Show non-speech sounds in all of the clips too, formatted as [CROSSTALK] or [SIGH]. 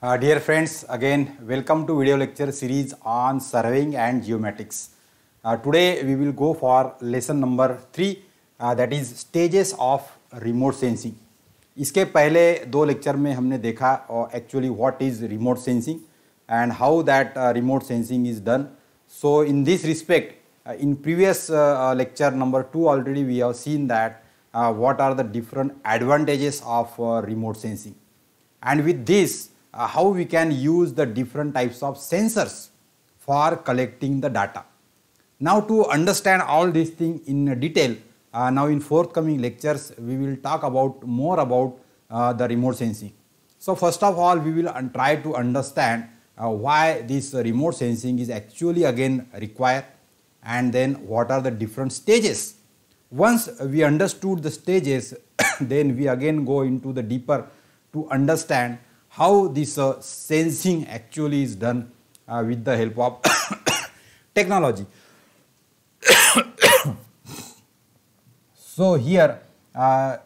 Uh, dear friends, again, welcome to video lecture series on surveying and geomatics. Uh, today, we will go for lesson number 3, uh, that is stages of remote sensing. Iske pehle do lecture mein humne dekha uh, actually what is remote sensing and how that remote sensing is done. So, in this respect, in previous lecture number 2 already we have seen that what are the different advantages of remote sensing. And with this, uh, how we can use the different types of sensors for collecting the data. Now to understand all these things in detail, uh, now in forthcoming lectures we will talk about more about uh, the remote sensing. So first of all we will uh, try to understand uh, why this remote sensing is actually again required and then what are the different stages. Once we understood the stages [COUGHS] then we again go into the deeper to understand how this uh, sensing actually is done uh, with the help of technology. so here uh,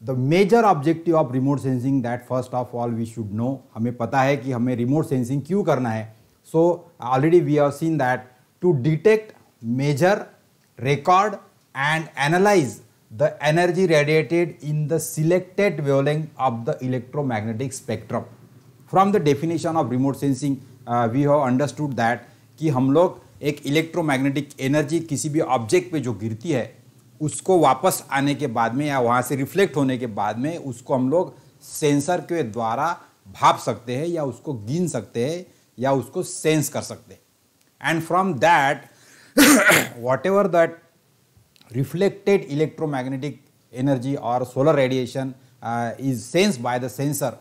the major objective of remote sensing that first of all we should know हमें पता है कि हमें remote sensing क्यों करना है so already we have seen that to detect measure record and analyze the energy radiated in the selected wavelength of the electromagnetic spectrum. From the definition of remote sensing, uh, we have understood that कि हम लोग एक electromagnetic energy किसी भी object पे जो गिरती है उसको वापस आने के बाद में या वहाँ से रिफ्लेक्ट होने के बाद में उसको हम लोग सेंसर के द्वारा भाप सकते हैं या उसको गिन सकते हैं या उसको सेंस कर सकते हैं and from that whatever that reflected electromagnetic energy or solar radiation uh, is sensed by the sensor.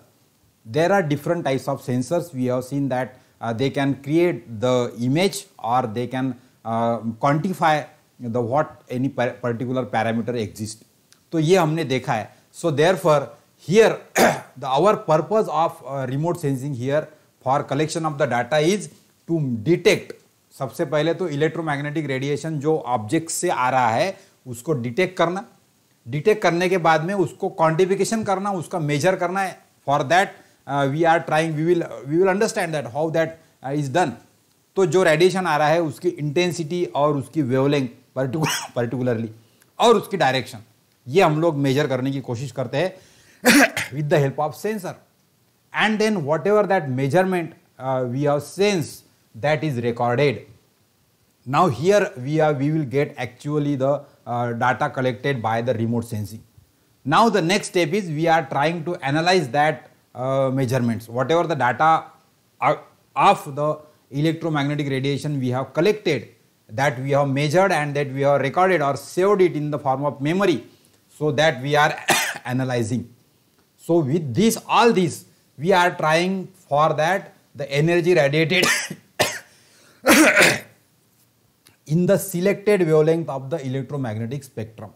There are different types of sensors. We have seen that uh, they can create the image or they can uh, quantify the what any par particular parameter exists. So, we have seen है. So therefore here [COUGHS] the our purpose of uh, remote sensing here for collection of the data is to detect सबसे पहले तो electromagnetic radiation जो object से आ रहा है उसको डिटेक्ट करना डिटेक्ट करने के बाद में उसको क्वांटिफिकेशन करना उसका मेजर करना है for that we are trying we will we will understand that how that is done तो जो रेडिएशन आ रहा है उसकी इंटेंसिटी और उसकी वेवलेंथ पर्टिकुलरली [LAUGHS] और उसकी डायरेक्शन ये हम लोग मेजर करने की कोशिश करते हैं with the help of sensor and then whatever that measurement we have sense that is recorded. Now here we are we will get actually the uh, data collected by the remote sensing. Now the next step is we are trying to analyze that uh, measurements whatever the data uh, of the electromagnetic radiation we have collected that we have measured and that we have recorded or saved it in the form of memory so that we are [COUGHS] analyzing. So with this all this we are trying for that the energy radiated in the selected wavelength of the electromagnetic spectrum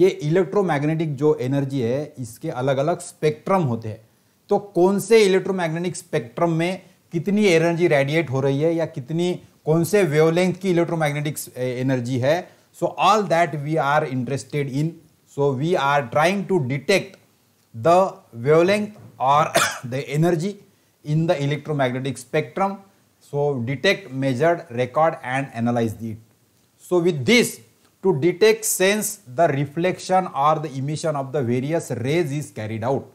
ये electromagnetic जो energy है इसके अलग अलग spectrum होते हैं तो कौन से इलेक्ट्रोमैग्नेटिक स्पेक्ट्रम में कितनी एनर्जी रेडिएट हो रही है या कितनी कौन से वेवलेंथ की इलेक्ट्रोमैग्नेटिक एनर्जी है so all that we are interested in so we are trying to detect the wavelength और the energy the electromagnetic spectrum So detect, measured, record and analyze it. So with this, to detect, sense the reflection or the emission of the various rays is carried out.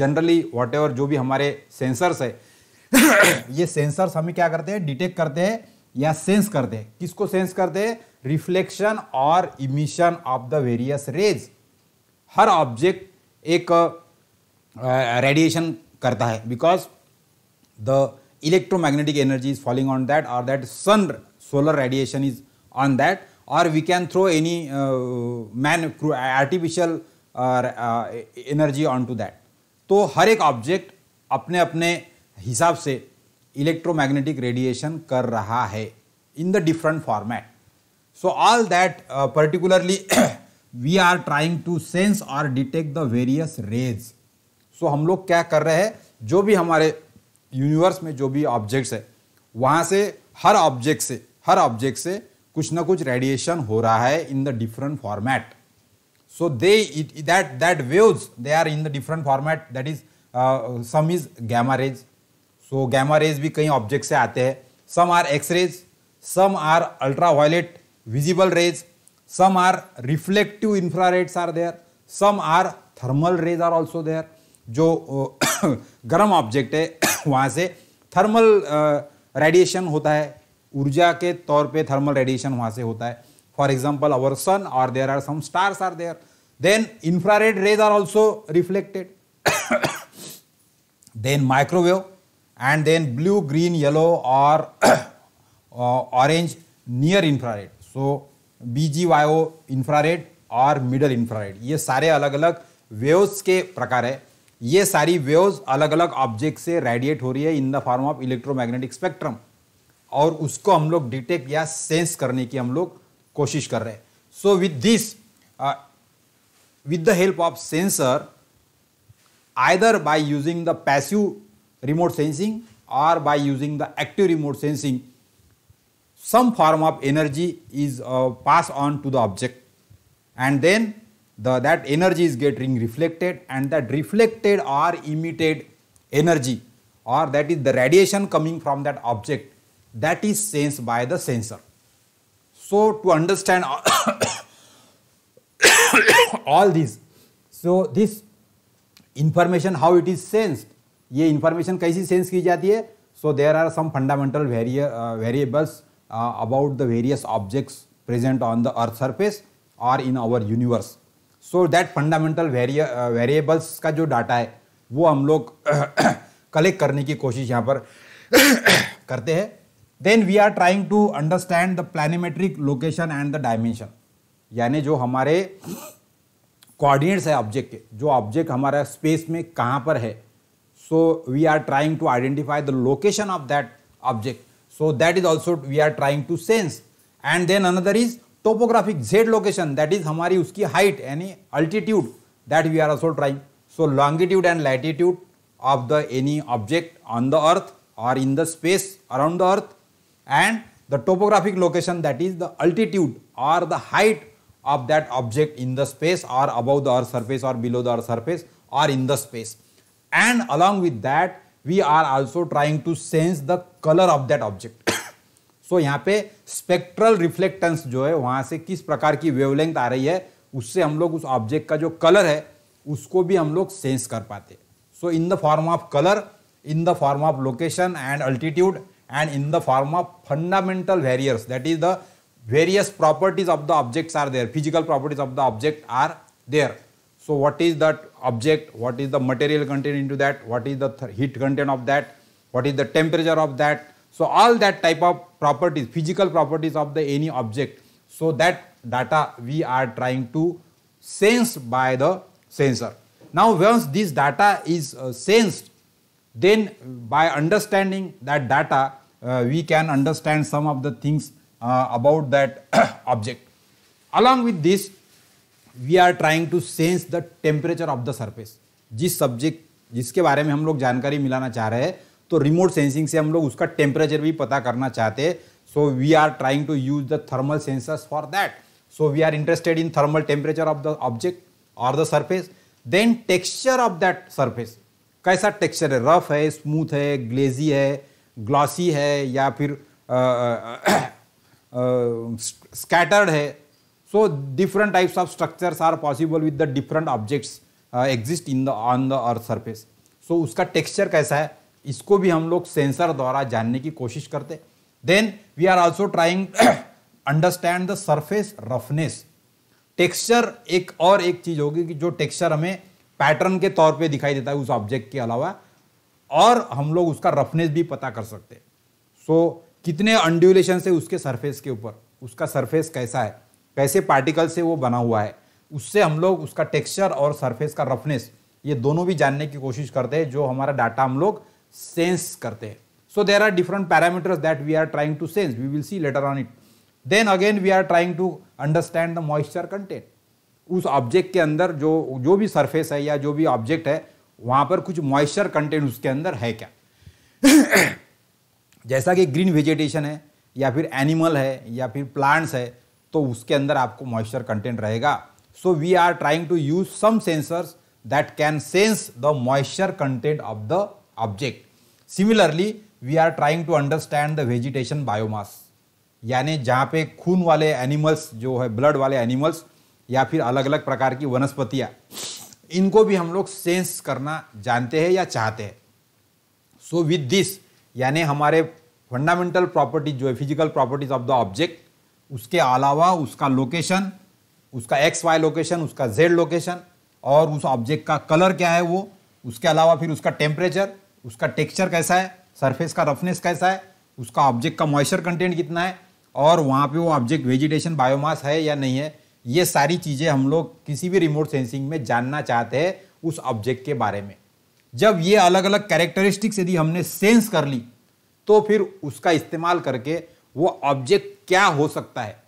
generally whatever jo bhi hamare sensors hai है ये sensors हमें क्या करते हैं detect करते हैं या sense करते हैं किसको सेंस करते हैं रिफ्लेक्शन और emission of the various rays हर ऑब्जेक्ट एक रेडिएशन करता है because the electromagnetic energy is falling on that or that sun solar radiation is on that or we can throw any uh, man artificial uh, uh, energy onto that तो हर एक object अपने अपने हिसाब से electromagnetic radiation कर रहा है in the different format so all that particularly we are trying to sense और detect the various rays so हम लोग क्या कर रहे हैं जो भी हमारे यूनिवर्स में जो भी ऑब्जेक्ट्स है वहाँ से हर ऑब्जेक्ट से हर ऑब्जेक्ट से कुछ ना कुछ रेडिएशन हो रहा है in the different format so they that that waves they are in the different format that is some is gamma rays so gamma rays भी कई ऑब्जेक्ट से आते हैं some are X rays some are ultraviolet visible rays some are reflective infrareds are there some are thermal rays are also there जो [COUGHS] गर्म object है [COUGHS] वहाँ से थर्मल रेडिएशन होता है ऊर्जा के तौर पे थर्मल रेडिएशन वहाँ से होता है फॉर एग्जाम्पल अवर सन और there are some stars are there then infrared rays are also reflected then microwave and then blue green yellow और orange near infrared so B G Y O infrared और middle infrared ये सारे अलग अलग waves के प्रकार है ये सारी वेव्स अलग अलग ऑब्जेक्ट से रेडिएट हो रही है in the form of electromagnetic spectrum और उसको हम लोग डिटेक्ट या सेंस करने की हम लोग कोशिश कर रहे हैं so with this with the help of sensor either by using the passive remote sensing और by using the active remote sensing some form of energy is pass on to the object and then the, that energy is getting reflected and that reflected or emitted energy or that is the radiation coming from that object that is sensed by the sensor. So to understand [COUGHS] all these, so this information how it is sensed, ये information कैसी sense की जाती है So there are some fundamental vari uh, variables uh, about the various objects present on the earth surface or in our universe. So that fundamental variables का जो data है वो हम लोग कलेक्ट [COUGHS] करने की कोशिश यहाँ पर [COUGHS] करते हैं then we are trying to understand the planimetric location and the dimension यानी जो हमारे कोऑर्डिनेट्स है ऑब्जेक्ट के जो ऑब्जेक्ट हमारा स्पेस में कहाँ पर है so we are trying to identify the location of that object so that is also we are trying to sense and then another is topographic Z location that is हमारी उसकी height any altitude that we are also trying so longitude and latitude of the any object on the earth और in the space around the earth and the topographic location that is the altitude और the height of that object in the space और above the earth surface और below the earth surface और in the space and along with that we are also trying to sense the colour of that object so so, यहाँ पे spectral reflectance जो है वहाँ से किस प्रकार की वेवलेंथ आ रही है उससे हम लोग उस ऑब्जेक्ट का जो कलर है उसको भी हम लोग सेंस कर पाते so in the form of colour in the form of location and altitude and in the form of fundamental variables that is the various properties of the objects are there physical properties of the object are there so what is that object what is the material content into that what is the heat content of that what is the temperature of that so all that type of properties, physical properties of the any object. So that data we are trying to sense by the sensor. Now once this data is uh, sensed, then by understanding that data, uh, we can understand some of the things uh, about that object. Along with this, we are trying to sense the temperature of the surface. जिस subject जिसके बारे में हम लोग जानकारी मिलाना चाह रहे हैं तो रिमोट सेंसिंग से हम लोग उसका टेम्परेचर भी पता करना चाहते हैं so we are trying to use the thermal sensors for that so we are interested in thermal temperature of the object और the surface then texture of that surface कैसा टेक्स्चर है रफ है smooth है glazy है glossy है या फिर scattered है so different types of structures are possible with the different objects exist in the on the earth surface so उसका टेक्स्चर कैसा है इसको भी हम लोग सेंसर द्वारा जानने की कोशिश करते then we are also trying understand the surface roughness texture एक और एक चीज होगी कि जो टेक्सचर हमें पैटर्न के तौर पे दिखाई देता है उस ऑब्जेक्ट के अलावा और हम लोग उसका रफनेस भी पता कर सकते हैं सो so, कितने अंड्यूलेशन से उसके सरफेस के ऊपर उसका सरफेस कैसा है कैसे पार्टिकल से वो बना हुआ है उससे हम लोग उसका टेक्सचर और सरफेस का रफनेस ये दोनों भी जानने की कोशिश करते हैं जो हमारा डाटा हम लोग सेंस करते हैं so there are different parameters that we are trying to sense we will see later on it then again we are trying to understand the moisture content उस ऑब्जेक्ट के अंदर जो जो भी सरफेस है या जो भी ऑब्जेक्ट है वहां पर कुछ मॉइस्चर कंटेंट उसके अंदर है क्या [COUGHS] जैसा कि ग्रीन वेजिटेशन है या फिर एनिमल है या फिर प्लांट्स है तो उसके अंदर आपको मॉइस्चर कंटेंट रहेगा so we are trying to use some sensors that can sense the moisture content of the object similarly we are trying to understand the vegetation biomass यानी जहाँ पे खून वाले एनिमल्स जो है ब्लड वाले एनिमल्स या फिर अलग अलग प्रकार की वनस्पतियाँ इनको भी हम लोग सेंस करना जानते हैं या चाहते हैं सो विद दिस यानी हमारे फंडामेंटल प्रॉपर्टीज जो है physical properties of the object उसके अलावा उसका लोकेशन उसका एक्स वाई लोकेशन उसका जेड लोकेशन और उस ऑब्जेक्ट का कलर क्या है वो उसके अलावा फिर उसका टेम्परेचर उसका टेक्सचर कैसा है सरफेस का रफनेस कैसा है उसका ऑब्जेक्ट का मॉइस्चर कंटेंट कितना है और वहाँ पे वो ऑब्जेक्ट वेजिटेशन बायोमास है या नहीं है ये सारी चीज़ें हम लोग किसी भी रिमोट सेंसिंग में जानना चाहते हैं उस ऑब्जेक्ट के बारे में जब ये अलग अलग कैरेक्टरिस्टिक्स यदि हमने सेंस कर ली तो फिर उसका इस्तेमाल करके वो ऑब्जेक्ट क्या हो सकता है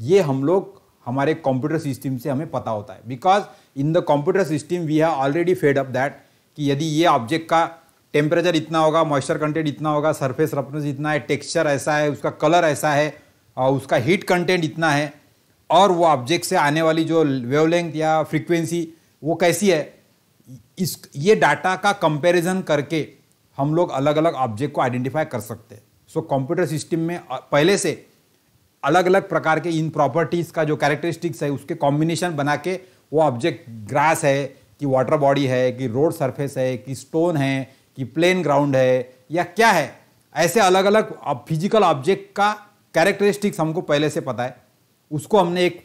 ये हम लोग हमारे कंप्यूटर सिस्टम से हमें पता होता है because in the computer system we have already fed up that कि यदि ये ऑब्जेक्ट का टेम्परेचर इतना होगा मॉइस्चर कंटेंट इतना होगा सरफेस रफनेस इतना है टेक्सचर ऐसा है उसका कलर ऐसा है और उसका हीट कंटेंट इतना है और वो ऑब्जेक्ट से आने वाली जो वेवलेंथ या फ्रिक्वेंसी वो कैसी है इस ये डाटा का कंपेरिजन करके हम लोग अलग अलग ऑब्जेक्ट को आइडेंटिफाई कर सकते हैं सो कंप्यूटर सिस्टम में पहले से अलग अलग प्रकार के इन प्रॉपर्टीज़ का जो कैरेक्टरिस्टिक्स है उसके कॉम्बिनेशन बना के वो ऑब्जेक्ट ग्रास है कि वाटर बॉडी है कि रोड सरफेस है कि स्टोन है कि प्लेन ग्राउंड है या क्या है ऐसे अलग अलग फिजिकल ऑब्जेक्ट का कैरेक्टरिस्टिक्स हमको पहले से पता है उसको हमने एक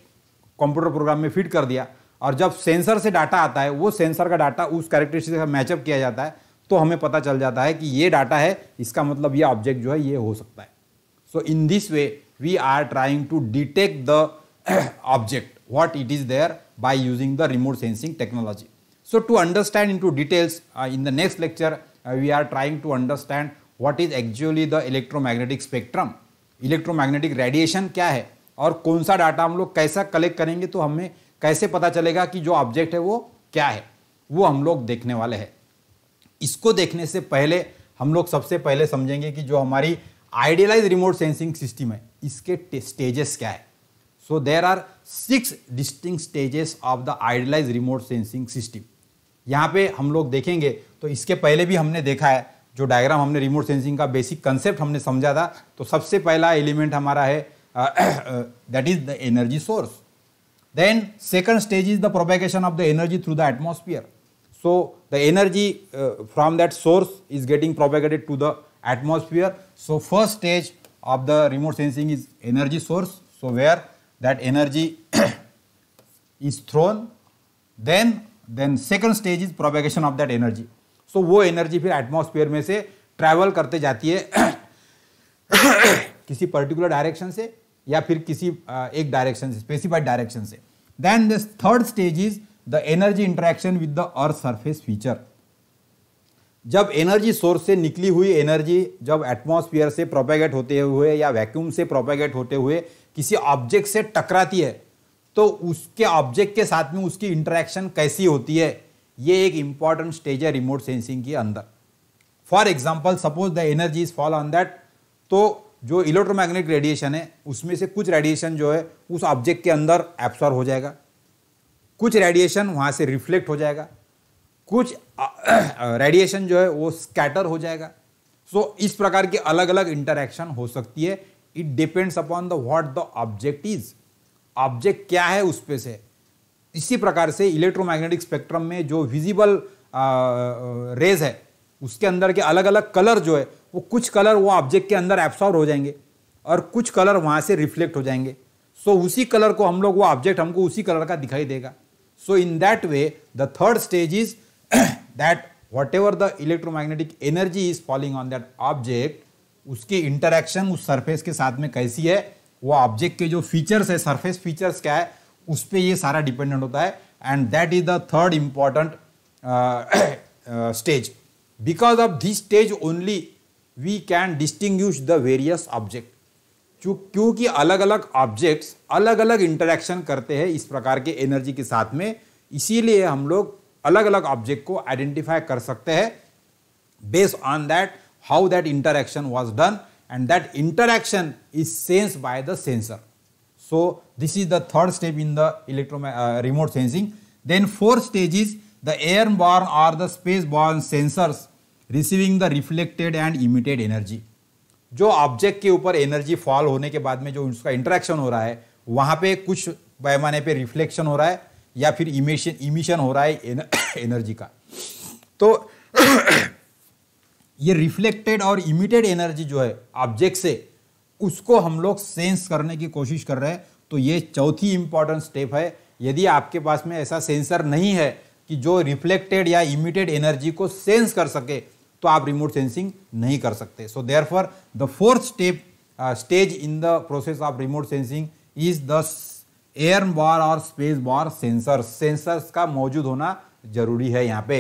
कंप्यूटर प्रोग्राम में फिट कर दिया और जब सेंसर से डाटा आता है वो सेंसर का डाटा उस कैरेक्टरिस्टिक का मैचअप किया जाता है तो हमें पता चल जाता है कि ये डाटा है इसका मतलब ये ऑब्जेक्ट जो है ये हो सकता है so in this way we are trying to detect the object what it is there by using the remote sensing technology So to understand into details uh, in the next lecture, uh, we are trying to understand what is actually the electromagnetic spectrum, electromagnetic radiation क्या है और कौन सा data हम लोग कैसा collect करेंगे तो हमें कैसे पता चलेगा कि जो ऑब्जेक्ट है वो क्या है वो हम लोग देखने वाले हैं इसको देखने से पहले हम लोग सबसे पहले समझेंगे कि जो हमारी आइडियलाइज रिमोट सेंसिंग सिस्टम है इसके स्टेजेस क्या है so there are six distinct stages of the idealise remote sensing system यहाँ पे हम लोग देखेंगे तो इसके पहले भी हमने देखा है जो डायग्राम हमने रिमोट सेंसिंग का बेसिक कंसेप्ट हमने समझा था तो सबसे पहला एलिमेंट हमारा है that is the energy source then second stage is the propagation of the energy through the atmosphere so the energy from that source is getting propagated to the atmosphere so first stage of the remote sensing is energy source so where that energy is thrown then then second stage is propagation of that energy so वो energy फिर atmosphere में से travel करते जाती है किसी particular direction से या फिर किसी एक डायरेक्शन से स्पेसिफाइड डायरेक्शन से then this third stage is the energy interaction with the earth surface feature जब एनर्जी सोर्स से निकली हुई एनर्जी जब एटमॉस्फेयर से प्रोपेगेट होते हुए या वैक्यूम से प्रोपेगेट होते हुए किसी ऑब्जेक्ट से टकराती है तो उसके ऑब्जेक्ट के साथ में उसकी इंटरेक्शन कैसी होती है ये एक इंपॉर्टेंट स्टेज है रिमोट सेंसिंग के अंदर for example suppose the energy is fall on that तो जो इलेक्ट्रोमैग्नेटिक रेडिएशन है उसमें से कुछ रेडिएशन जो है उस ऑब्जेक्ट के अंदर एब्सॉर्व हो जाएगा कुछ रेडिएशन वहाँ से रिफ्लेक्ट हो जाएगा कुछ रेडिएशन जो है वो स्कैटर हो जाएगा सो so, इस प्रकार की अलग अलग इंटरेक्शन हो सकती है it depends upon the what the object is object क्या है उस पर से इसी प्रकार से इलेक्ट्रोमैग्नेटिक स्पेक्ट्रम में जो विजिबल रेज है उसके अंदर के अलग अलग कलर जो है वो कुछ कलर वो ऑब्जेक्ट के अंदर एब्सॉर्व हो जाएंगे और कुछ कलर वहाँ से रिफ्लेक्ट हो जाएंगे सो so, उसी कलर को हम लोग वो ऑब्जेक्ट हमको उसी कलर का दिखाई देगा so in that way the third stage is that whatever the electromagnetic energy is falling on that object उसकी इंटरेक्शन उस सरफेस के साथ में कैसी है वो ऑब्जेक्ट के जो फीचर्स है सरफेस फीचर्स क्या है उस पर ये सारा डिपेंडेंट होता है and that is the third important stage because of this stage only we can distinguish the various object क्योंकि अलग अलग ऑब्जेक्ट्स अलग अलग इंटरेक्शन करते हैं इस प्रकार के एनर्जी के साथ में इसीलिए हम लोग अलग अलग ऑब्जेक्ट को आइडेंटिफाई कर सकते हैं based on that how that interaction was done and that interaction is sensed by the sensor. So this is the third step in the electro uh, remote sensing. Then fourth stage is the airborne or the space spaceborne sensors receiving the reflected and emitted energy. जो object के ऊपर energy fall होने के बाद में जो उसका interaction हो रहा है वहाँ पे कुछ पैमाने पे रिफ्लेक्शन हो रहा है या फिर इमिशन इमिशन हो रहा है एनर्जी का तो ये रिफ्लेक्टेड और इमिटेड एनर्जी जो है ऑब्जेक्ट से उसको हम लोग सेंस करने की कोशिश कर रहे हैं तो ये चौथी इंपॉर्टेंट स्टेप है यदि आपके पास में ऐसा सेंसर नहीं है कि जो रिफ्लेक्टेड या इमिटेड एनर्जी को सेंस कर सके तो आप रिमोट सेंसिंग नहीं कर सकते so therefore the fourth step stage in the process of remote sensing is the air bar और स्पेस बार सेंसर सेंसर्स का मौजूद होना जरूरी है यहाँ पे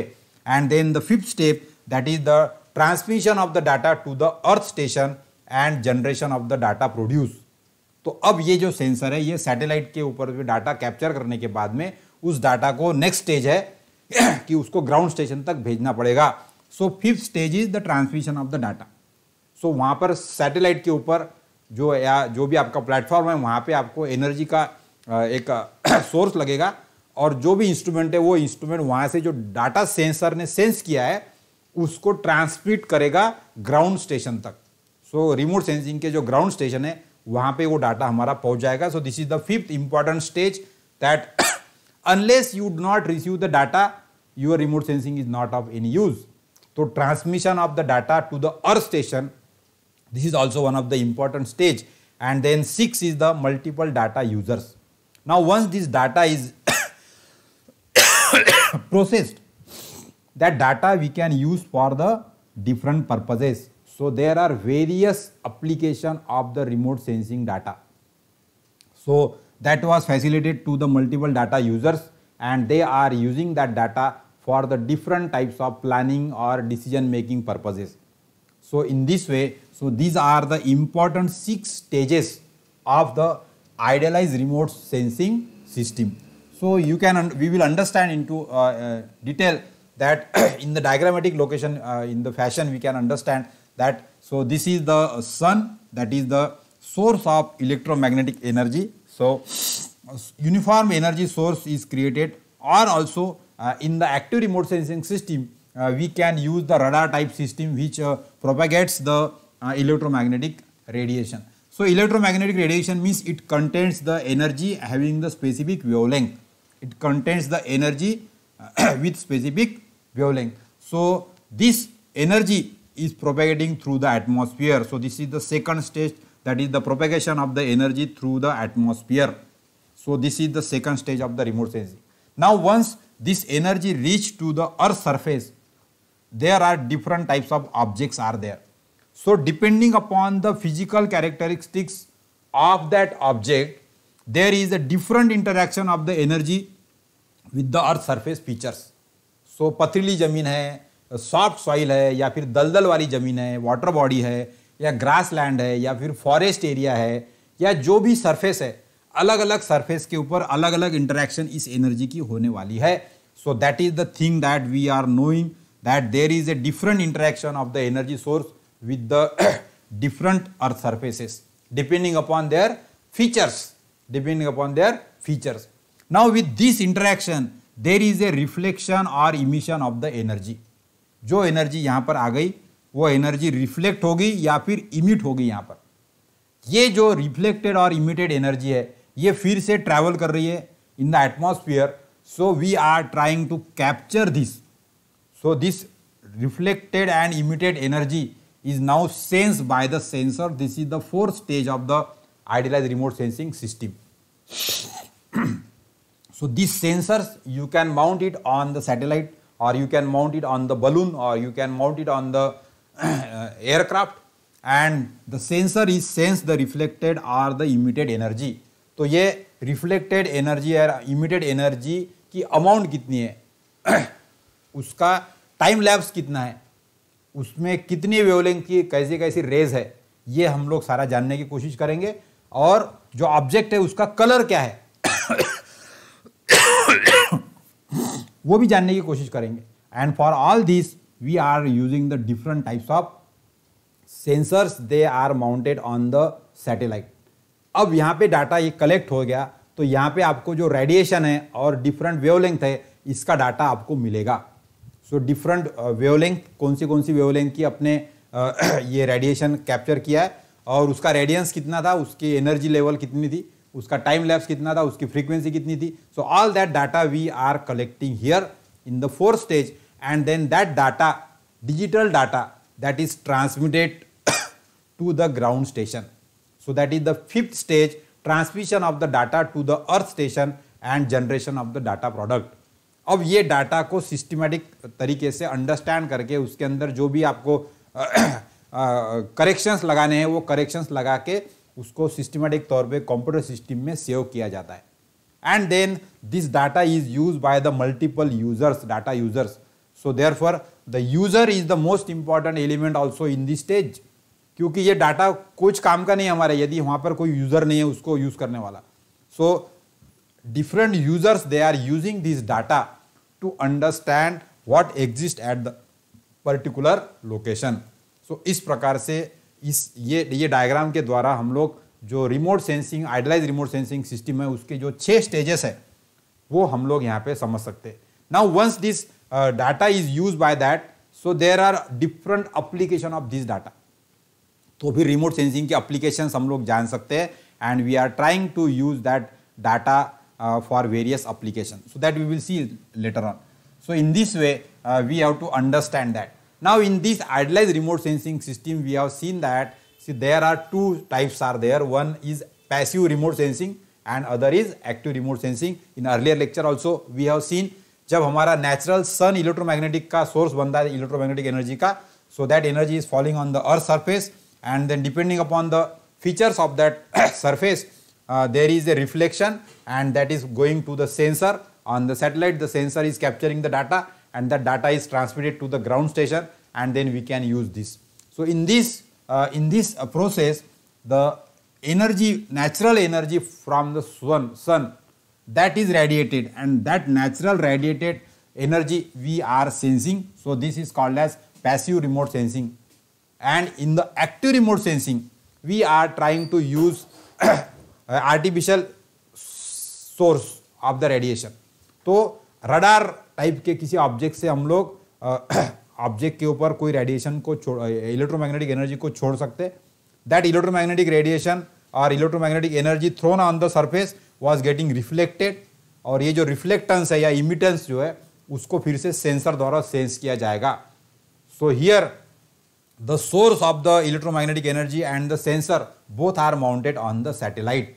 and then the fifth step that is the transmission of the data to the earth station and generation of the data produce तो अब ये जो सेंसर है ये सैटेलाइट के ऊपर डाटा कैप्चर करने के बाद में उस डाटा को नेक्स्ट स्टेज है [CLEARS THROAT] कि उसको ग्राउंड स्टेशन तक भेजना पड़ेगा so fifth stage is the transmission of the data so वहाँ पर सैटेलाइट के ऊपर जो या जो भी आपका प्लेटफॉर्म है वहाँ पे आपको एनर्जी का एक सोर्स [CLEARS THROAT] लगेगा और जो भी इंस्ट्रूमेंट है वो इंस्ट्रूमेंट वहाँ से जो डाटा सेंसर ने सेंस किया है उसको ट्रांसमिट करेगा ग्राउंड स्टेशन तक सो रिमोट सेंसिंग के जो ग्राउंड स्टेशन है वहां पे वो डाटा हमारा पहुंच जाएगा so this is the fifth important stage that unless you do not receive the data your remote sensing is not of any use तो transmission of the data to the earth station this is also one of the important stage and then six is the multiple data users now once this data is processed that data we can use for the different purposes. So there are various application of the remote sensing data. So that was facilitated to the multiple data users and they are using that data for the different types of planning or decision making purposes. So in this way, so these are the important six stages of the idealized remote sensing system. So you can, we will understand into uh, uh, detail that [CLEARS THROAT] in the diagrammatic location uh, in the fashion we can understand that so this is the sun that is the source of electromagnetic energy so uh, uniform energy source is created or also uh, in the active remote sensing system uh, we can use the radar type system which uh, propagates the uh, electromagnetic radiation so electromagnetic radiation means it contains the energy having the specific wavelength it contains the energy [CLEARS THROAT] with specific wavelength. So this energy is propagating through the atmosphere. So this is the second stage that is the propagation of the energy through the atmosphere. So this is the second stage of the remote sensing. Now once this energy reach to the earth surface, there are different types of objects are there. So depending upon the physical characteristics of that object, there is a different interaction of the energy with the earth surface features. So पथरीली ज़मीन है soft soil है या फिर दलदल वाली ज़मीन है वाटर बॉडी है या ग्रास लैंड है या फिर फॉरेस्ट एरिया है या जो भी सरफेस है अलग अलग सरफेस के ऊपर अलग अलग इंटरेक्शन इस एनर्जी की होने वाली है so that is the thing that we are knowing that there is a different interaction of the energy source with the [CLEARS THROAT] different earth surfaces depending upon their features depending upon their features now with this interaction there is a reflection और emission of the energy जो energy यहाँ पर आ गई वो energy reflect होगी या फिर emit होगी यहाँ पर ये जो रिफ्लेक्टेड और इमिटेड एनर्जी है ये फिर से ट्रैवल कर रही है in the atmosphere so we are trying to capture this so this reflected and emitted energy is now sense by the sensor this is the fourth stage of the idealise remote sensing system So these sensors, you can mount it on the satellite or you can mount it on the balloon or you can mount it on the aircraft and the sensor is sense the reflected or the emitted energy. तो ये reflected energy या emitted energy की amount कितनी है उसका time lapse कितना है उसमें कितनी वेवलेंथ की कैसे कैसी रेज है ये हम लोग सारा जानने की कोशिश करेंगे और जो ऑब्जेक्ट है उसका कलर क्या है वो भी जानने की कोशिश करेंगे and for all this we are using the different types of sensors they are mounted on the satellite अब यहाँ पे डाटा ये कलेक्ट हो गया तो यहाँ पे आपको जो रेडिएशन है और डिफरेंट वेवलेंथ है इसका डाटा आपको मिलेगा सो डिफरेंट वेवलेंथ कौन सी कौन सी वेवलेंथ की अपने uh, [CLEARS THROAT] ये रेडिएशन कैप्चर किया है और उसका रेडियंस कितना था उसकी एनर्जी लेवल कितनी थी उसका टाइम लैप्स कितना था उसकी फ्रीक्वेंसी कितनी थी so all that data we are collecting here in the fourth stage and then that data digital data that is transmitted to the ground station so that is the fifth stage transmission of the data to the earth station and generation of the data product अब ये data को systematic तरीके से understand करके उसके अंदर जो भी आपको करेक्शंस [COUGHS] लगाने हैं वो करेक्शंस लगा के उसको सिस्टमेटिक तौर पे कंप्यूटर सिस्टम में सेव किया जाता है and then this data is use by the multiple users data users so therefore the user is the most important element also in this stage क्योंकि ये डाटा कुछ काम का नहीं हमारा यदि वहाँ पर कोई यूजर नहीं है उसको यूज करने वाला so different users they are using this data to understand what exist at the particular location so इस प्रकार से इस ये ये डायग्राम के द्वारा हम लोग जो remote sensing idealize remote sensing system है उसके जो छः स्टेजेस है वो हम लोग यहाँ पे समझ सकते हैं now once this data is use by that so there are different application of this data तो भी रिमोट सेंसिंग के अप्लीकेशन हम लोग जान सकते हैं and we are trying to use that data for various application so that we will see later on so in this way we have to understand that Now in this idealized remote sensing system we have seen that see there are two types are there one is passive remote sensing and other is active remote sensing in earlier lecture also we have seen जब हमारा natural sun electromagnetic का source बनता है electromagnetic energy का so that energy is falling on the earth surface and then depending upon the features of that surface there is a reflection and that is going to the sensor on the satellite the sensor is capturing the data and the data is transmitted to the ground station and then we can use this. So in this, uh, in this uh, process, the energy, natural energy from the sun, sun that is radiated and that natural radiated energy we are sensing. So this is called as passive remote sensing. And in the active remote sensing, we are trying to use [COUGHS] uh, artificial source of the radiation. So radar type के किसी object से हम लोग object [COUGHS] के ऊपर कोई radiation को छोड़ इलेक्ट्रोमैग्नेटिक एनर्जी को छोड़ सकते दैट इलेक्ट्रोमैग्नेटिक रेडिएशन और electromagnetic energy thrown on the surface was getting reflected और ये जो रिफ्लेक्टेंस है या इमिटेंस जो है उसको फिर से सेंसर द्वारा सेंस किया जाएगा so here the source of the electromagnetic energy and the sensor both are mounted on the satellite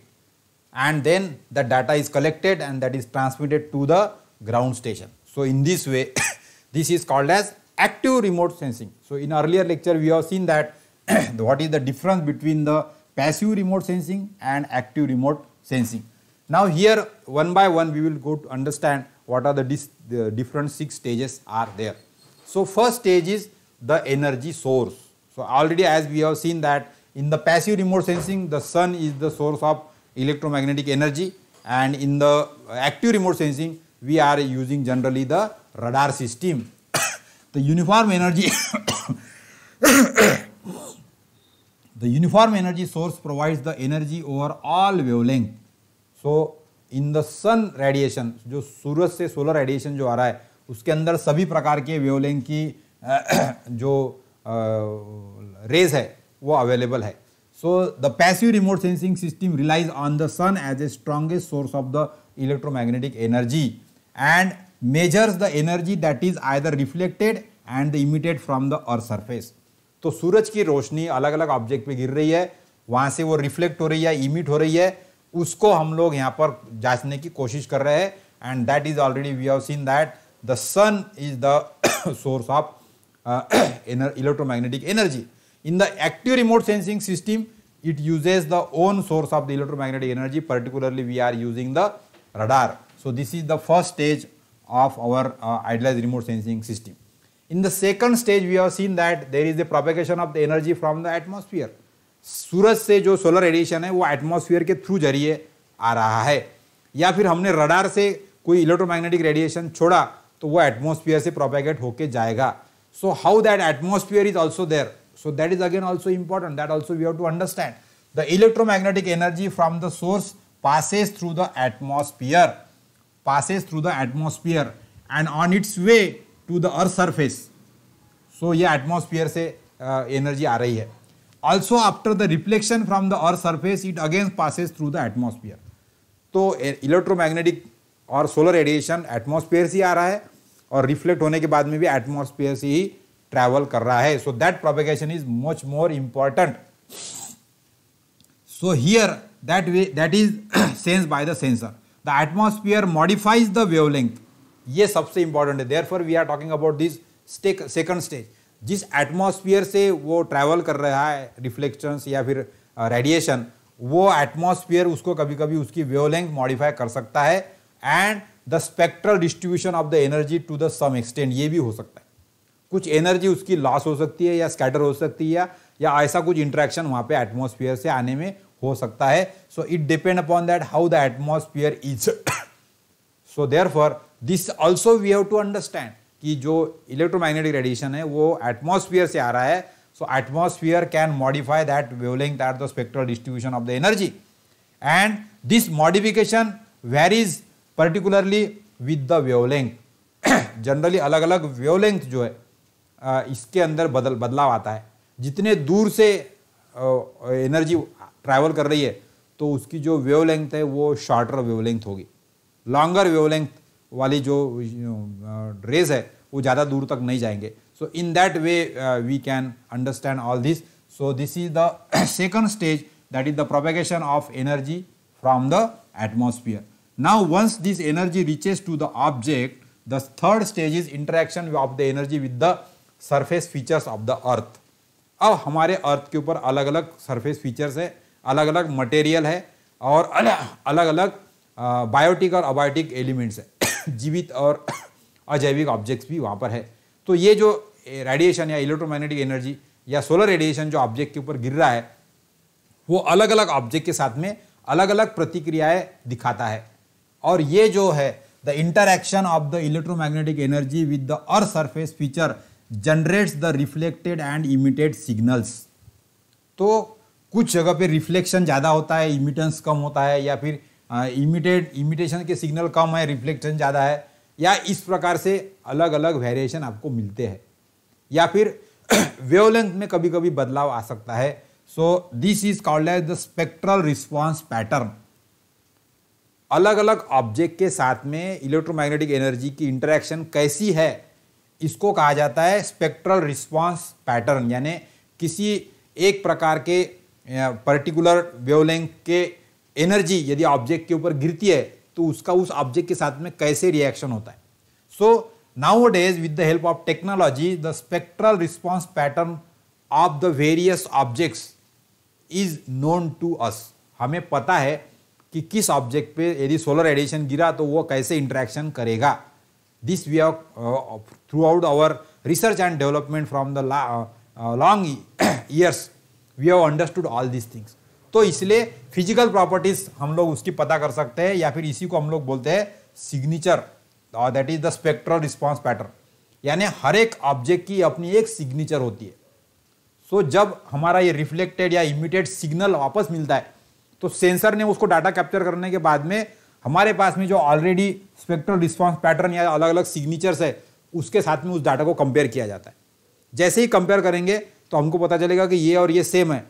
and then the data is collected and that is transmitted to the ground station. So in this way, [COUGHS] this is called as active remote sensing. So in earlier lecture, we have seen that [COUGHS] what is the difference between the passive remote sensing and active remote sensing. Now here one by one we will go to understand what are the, the different six stages are there. So first stage is the energy source. So already as we have seen that in the passive remote sensing the sun is the source of electromagnetic energy and in the active remote sensing we are using generally the radar system the uniform energy the uniform energy source provides the energy over all wavelength so in the sun radiation जो सूरज से solar radiation जो आ रहा है उसके अंदर सभी प्रकार के वेवलेंथ की [COUGHS] जो रेज है वो अवेलेबल है so the passive remote sensing system relies on the sun as a strongest source of the electromagnetic energy and measures the energy that is either reflected and emitted from the earth surface. तो सूरज की रोशनी अलग अलग object पे गिर रही है वहाँ से वो रिफ्लेक्ट हो रही है इमिट हो रही है उसको हम लोग यहाँ पर जांचने की कोशिश कर रहे हैं and that is already we have seen that the sun is the source of electromagnetic energy. In the active remote sensing system, it uses the own source of the electromagnetic energy. Particularly, we are using the radar. so this is the first stage of our uh, idealized remote sensing system in the second stage we have seen that there is a propagation of the energy from the atmosphere सूरज से जो solar radiation है वो atmosphere के through जरिए आ रहा है या फिर हमने रडार से कोई इलेक्ट्रोमैग्नेटिक रेडिएशन छोड़ा तो वो एटमॉस्फेयर से प्रोपेगेट होके जाएगा so how that atmosphere is also there so that is again also important that also we have to understand the electromagnetic energy from the source passes through the atmosphere passes through the atmosphere and on its way to the earth surface so ye atmosphere se uh, energy aa rahi hai also after the reflection from the earth surface it again passes through the atmosphere तो electromagnetic और solar radiation atmosphere से आ रहा है और reflect होने के बाद में भी atmosphere से ही travel कर रहा है so that propagation is much more important so here that way that is sensed by the sensor the atmosphere modifies the wavelength ये सबसे इंपॉर्टेंट है therefore we are talking about this second stage जिस atmosphere से वो travel कर रहा है reflection या फिर रेडिएशन uh, वो एटमोस्फियर उसको कभी कभी उसकी वेवलेंथ मॉडिफाई कर सकता है and the spectral distribution of the energy to the some extent ये भी हो सकता है कुछ एनर्जी उसकी लॉस हो सकती है या स्कैटर हो सकती है या, या ऐसा कुछ इंट्रैक्शन वहाँ पे एटमॉस्फेयर से आने में हो सकता है so it depend upon that how the atmosphere is so therefore this also we have to understand कि जो इलेक्ट्रोमैग्नेटिक रेडिएशन है वो एटमोस्फियर से आ रहा है so atmosphere can modify that wavelength at the spectral distribution of the energy and this modification varies particularly with the wavelength generally अलग अलग वेवलेंथ जो है इसके अंदर बदल बदलाव आता है जितने दूर से एनर्जी ट्रैवल कर रही है तो उसकी जो वेव लेंथ है वो शॉर्टर वेव लेंथ होगी लॉन्गर वेव लेंथ वाली जो रेज uh, है वो ज़्यादा दूर तक नहीं जाएंगे so in that way we can understand all this so this is the second stage that is the propagation of energy from the atmosphere now once this energy reaches to the object the third stage is interaction of the energy with the surface features of the earth अब हमारे अर्थ के ऊपर अलग अलग surface features है अलग अलग material है और अलग अलग बायोटिक और अबायोटिक एलिमेंट्स है [CLEARS THROAT] जीवित और [CLEARS THROAT] अजैविक ऑब्जेक्ट्स भी वहाँ पर है तो ये जो रेडिएशन या इलेक्ट्रोमैग्नेटिक एनर्जी या सोलर रेडिएशन जो ऑब्जेक्ट के ऊपर गिर रहा है वो अलग अलग ऑब्जेक्ट के साथ में अलग अलग प्रतिक्रियाएं दिखाता है और ये जो है the interaction of the electromagnetic energy with the earth surface feature generates the reflected and emitted signals तो कुछ जगह पे रिफ्लेक्शन ज़्यादा होता है इमिटेंस कम होता है या फिर इमिटेड इमिटेशन के सिग्नल कम है रिफ्लेक्शन ज़्यादा है या इस प्रकार से अलग अलग वेरिएशन आपको मिलते हैं या फिर वेवलेंथ [CLEARS THROAT] में कभी कभी बदलाव आ सकता है so this is called as the spectral response pattern अलग अलग ऑब्जेक्ट के साथ में इलेक्ट्रोमैग्नेटिक एनर्जी की इंटरेक्शन कैसी है इसको कहा जाता है स्पेक्ट्रल रिस्पॉन्स पैटर्न यानी किसी एक प्रकार के पर्टिकुलर वेवलेंथ के एनर्जी यदि ऑब्जेक्ट के ऊपर गिरती है तो उसका उस ऑब्जेक्ट के साथ में कैसे रिएक्शन होता है so nowadays with the help of technology the spectral response pattern of the various objects is known to us हमें पता है कि किस ऑब्जेक्ट पे यदि सोलर रेडिएशन गिरा तो वो कैसे इंट्रैक्शन करेगा this we are throughout our research and development from the long years we have understood all these things तो इसलिए फिजिकल प्रॉपर्टीज हम लोग उसकी पता कर सकते हैं या फिर इसी को हम लोग बोलते हैं signature that is the spectral response pattern यानी हर एक ऑब्जेक्ट की अपनी एक सिग्नेचर होती है सो so, जब हमारा ये रिफ्लेक्टेड या इमिटेड सिग्नल वापस मिलता है तो सेंसर ने उसको डाटा कैप्चर करने के बाद में हमारे पास में जो ऑलरेडी स्पेक्ट्रल रिस्पॉन्स पैटर्न या अलग अलग सिग्नेचर्स है उसके साथ में उस डाटा को कंपेयर किया जाता है जैसे ही कंपेयर करेंगे तो हमको पता चलेगा कि ये और ये सेम है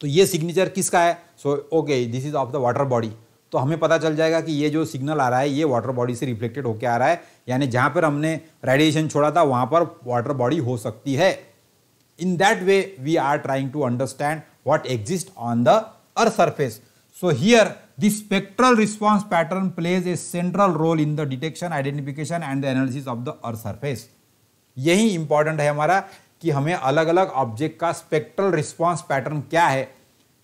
तो ये सिग्नेचर किसका है so okay this is of the water body तो हमें पता चल जाएगा कि ये जो सिग्नल आ रहा है ये वाटर बॉडी से रिफ्लेक्टेड होकर आ रहा है यानी जहाँ पर हमने रेडिएशन छोड़ा था वहाँ पर वाटर बॉडी हो सकती है in that way we are trying to understand what exist on the earth surface so here the spectral response pattern plays a central role in the detection identification and the analysis of the earth surface यही important है हमारा कि हमें अलग अलग object का spectral response pattern क्या है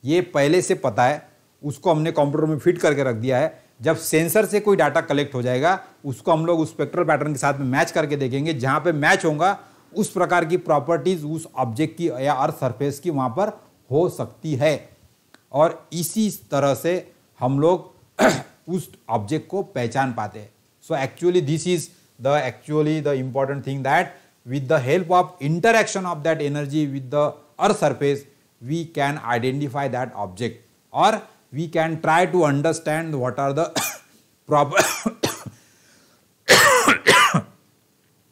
ये पहले से पता है उसको हमने कंप्यूटर में फिट करके रख दिया है जब सेंसर से कोई डाटा कलेक्ट हो जाएगा उसको हम लोग उस स्पेक्ट्रल पैटर्न के साथ में मैच करके देखेंगे जहाँ पे मैच होगा उस प्रकार की प्रॉपर्टीज़ उस ऑब्जेक्ट की या अर्थ सरफेस की वहाँ पर हो सकती है और इसी तरह से हम लोग [CLEARS THROAT] उस ऑब्जेक्ट को पहचान पाते हैं so actually this is the actually the important thing that with the help of interaction of that energy with the earth surface, we can identify that object or we can try to understand what are the [COUGHS]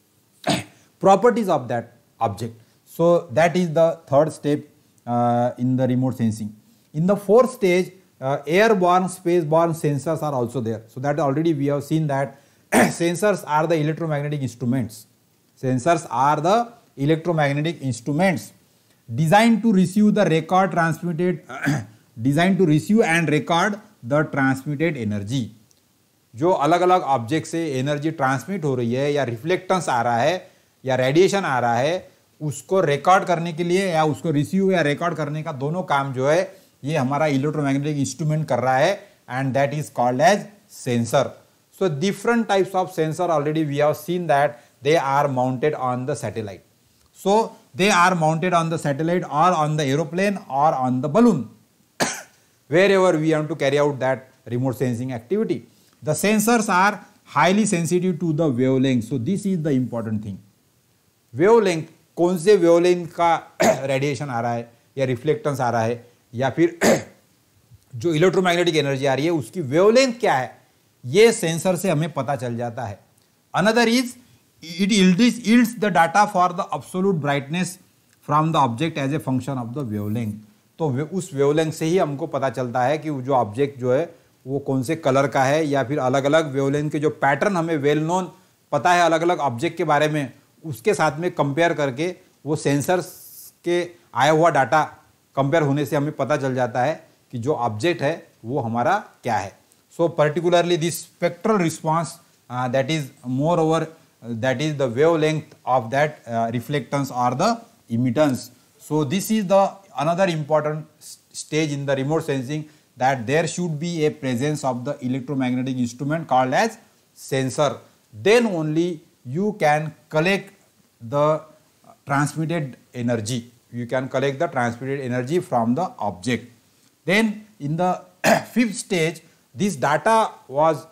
[COUGHS] properties of that object. So, that is the third step uh, in the remote sensing. In the fourth stage, uh, airborne, spaceborne sensors are also there. So, that already we have seen that [COUGHS] sensors are the electromagnetic instruments Sensors are the electromagnetic instruments designed to receive the record transmitted, [CLEARS THROAT] designed to receive and record the transmitted energy. जो अलग अलग object से energy transmit हो रही है या reflectance आ रहा है या रेडिएशन आ रहा है उसको रिकॉर्ड करने के लिए या उसको रिसीव या रिकॉर्ड करने का दोनों काम जो है ये हमारा इलेक्ट्रोमैग्नेटिक इंस्ट्रूमेंट कर रहा है and that is called as sensor so different types of sensor already we have seen that they are mounted on the satellite. So they are mounted on the satellite or on the aeroplane or on the balloon, wherever we have to carry out that remote sensing activity. The sensors are highly sensitive to the wavelength. So this is the important thing. Wavelength, कौन से wavelength का radiation आ रहा है या reflectance आ रहा है या फिर जो इलेक्ट्रोमैग्नेटिक एनर्जी आ रही है उसकी वेवलेंथ क्या है ये सेंसर से हमें पता चल जाता है another is it yields, yields the data for the absolute brightness from the object as a function of the wavelength. तो उस वेवलेंथ से ही हमको पता चलता है कि जो ऑब्जेक्ट जो है वो कौन से कलर का है या फिर अलग अलग वेवलेंथ के जो पैटर्न हमें वेल नोन पता है अलग अलग ऑब्जेक्ट के बारे में उसके साथ में कंपेयर करके वो सेंसर्स के आया हुआ डाटा कंपेयर होने से हमें पता चल जाता है कि जो ऑब्जेक्ट है वो हमारा क्या है so particularly this spectral response that is moreover that is the wavelength of that uh, reflectance or the emittance. So this is the another important stage in the remote sensing that there should be a presence of the electromagnetic instrument called as sensor. Then only you can collect the transmitted energy. You can collect the transmitted energy from the object. Then in the [COUGHS] fifth stage, this data was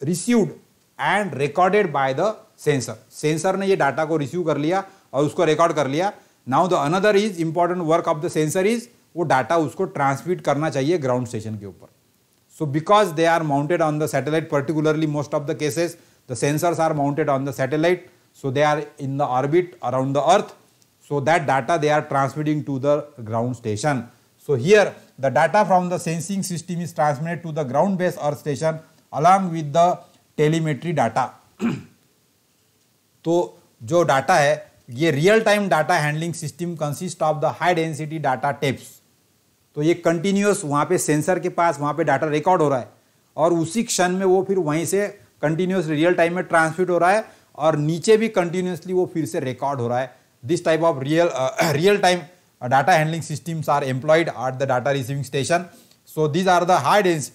received and recorded by the sensor sensor ने ये data को receive कर लिया और उसको record कर लिया now the another is important work of the sensor is वो डाटा उसको ट्रांसमिट करना चाहिए ग्राउंड स्टेशन के ऊपर so because they are mounted on the satellite particularly most of the cases the sensors are mounted on the satellite so they are in the orbit around the earth so that data they are transmitting to the ground station so here the data from the sensing system is transmitted to the ground base earth station along with the telemetry data तो जो data है ये real time data handling system consist of the high density data tapes तो ये continuous वहाँ पे sensor के पास वहाँ पे डाटा रिकॉर्ड हो रहा है और उसी क्षण में वो फिर वहीं से कंटिन्यूस रियल टाइम में ट्रांसमिट हो रहा है और नीचे भी कंटिन्यूसली वो फिर से रिकॉर्ड हो रहा है this type of real real time data handling systems are employed at the data receiving station so these are the high dense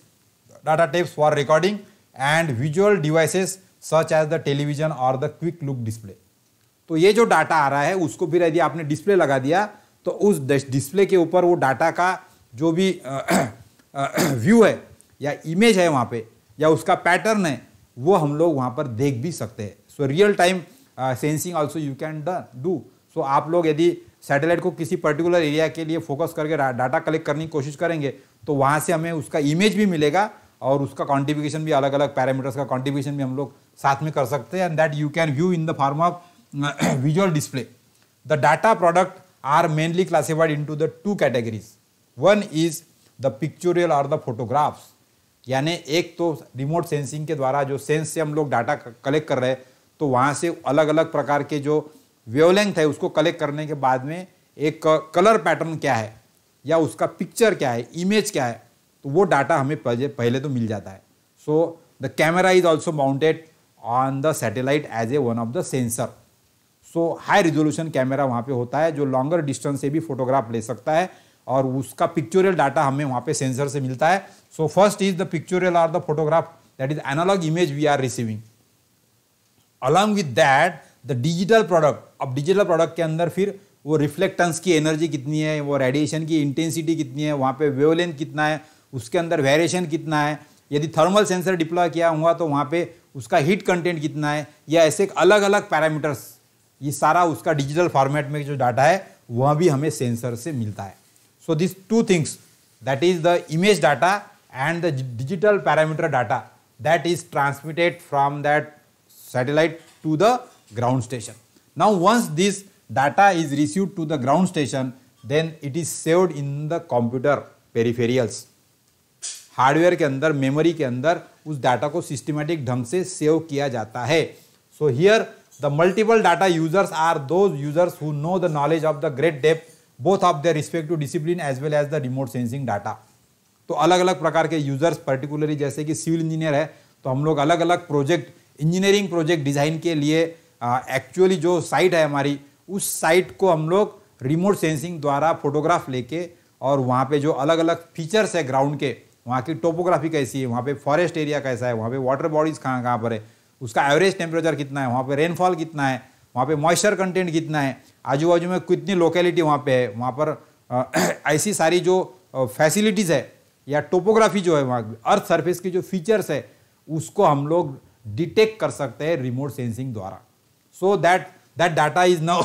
data tapes for recording and visual devices such as the television और the quick look display तो ये जो data आ रहा है उसको फिर यदि आपने डिस्प्ले लगा दिया तो उस डिस्प्ले के ऊपर वो डाटा का जो भी व्यू है या इमेज है वहाँ पे या उसका पैटर्न है वो हम लोग वहाँ पर देख भी सकते हैं so real time sensing also you can do so आप लोग यदि सैटेलाइट को किसी पर्टिकुलर एरिया के लिए फोकस करके डाटा कलेक्ट करने की कोशिश करेंगे तो वहाँ से हमें उसका इमेज भी मिलेगा और उसका क्वान्टिफिकेशन भी अलग अलग पैरामीटर्स का क्वान्टिफिकेशन भी हम लोग साथ में कर सकते हैं and that you can view in the form of visual display the data product are mainly classified into the two categories one is the pictorial और द फोटोग्राफ्स यानी एक तो रिमोट सेंसिंग के द्वारा जो सेंस से हम लोग डाटा कलेक्ट कर रहे हैं तो वहाँ से अलग अलग प्रकार के जो वेवलेंथ है उसको कलेक्ट करने के बाद में एक कलर uh, पैटर्न क्या है या उसका पिक्चर क्या है इमेज क्या है तो वो डाटा हमें पहले तो मिल जाता है so the camera is also mounted on the satellite as a one of the sensor so high resolution camera वहाँ पे होता है जो लॉन्गर डिस्टेंस से भी फोटोग्राफ ले सकता है और उसका पिक्चोरियल डाटा हमें वहाँ पे सेंसर से मिलता है so first is the pictorial or the photograph that is analog image we are receiving along with that the digital product अब डिजिटल प्रोडक्ट के अंदर फिर वो रिफ्लेक्टेंस की एनर्जी कितनी है वो रेडिएशन की इंटेंसिटी कितनी है वहाँ पे वेवलेंथ कितना है उसके अंदर वेरिएशन कितना है यदि थर्मल सेंसर डिप्लॉय किया हुआ तो वहाँ पे उसका हीट कंटेंट कितना है या ऐसे अलग अलग पैरामीटर्स ये सारा उसका डिजिटल फॉर्मेट में जो डाटा है वह भी हमें सेंसर से मिलता है so this two things that is the image data and the digital parameter data that is transmitted from that satellite to the ground station now once this data is receive to the ground station then it is saved in the computer peripherals hardware के अंदर memory के अंदर उस data को systematic ढंग से save किया जाता है so here the multiple data users are दो users who know the knowledge of the great depth both of respect respective discipline as well as the remote sensing data तो अलग अलग प्रकार के यूजर्स पर्टिकुलरली जैसे कि सिविल इंजीनियर है तो हम लोग अलग अलग प्रोजेक्ट इंजीनियरिंग प्रोजेक्ट डिज़ाइन के लिए एक्चुअली जो साइट है हमारी उस साइट को हम लोग रिमोट सेंसिंग द्वारा फोटोग्राफ लेके और वहाँ पे जो अलग अलग फीचर्स है ग्राउंड के वहाँ की टोपोग्राफी कैसी है वहाँ पे फॉरेस्ट एरिया कैसा है वहाँ पे वाटर बॉडीज़ कहाँ कहाँ पर है उसका एवरेज टेम्परेचर कितना है वहाँ पे रेनफॉल कितना है वहाँ पे मॉइस्चर कंटेंट कितना है आजू बाजू में कितनी लोकेलिटी वहाँ पे है वहाँ पर [CLEARS THROAT] ऐसी सारी जो फैसिलिटीज़ है या टोपोग्राफी जो है वहाँ अर्थ सर्फेस की जो फीचर्स है उसको हम लोग डिटेक्ट कर सकते हैं रिमोट सेंसिंग द्वारा so that that data is now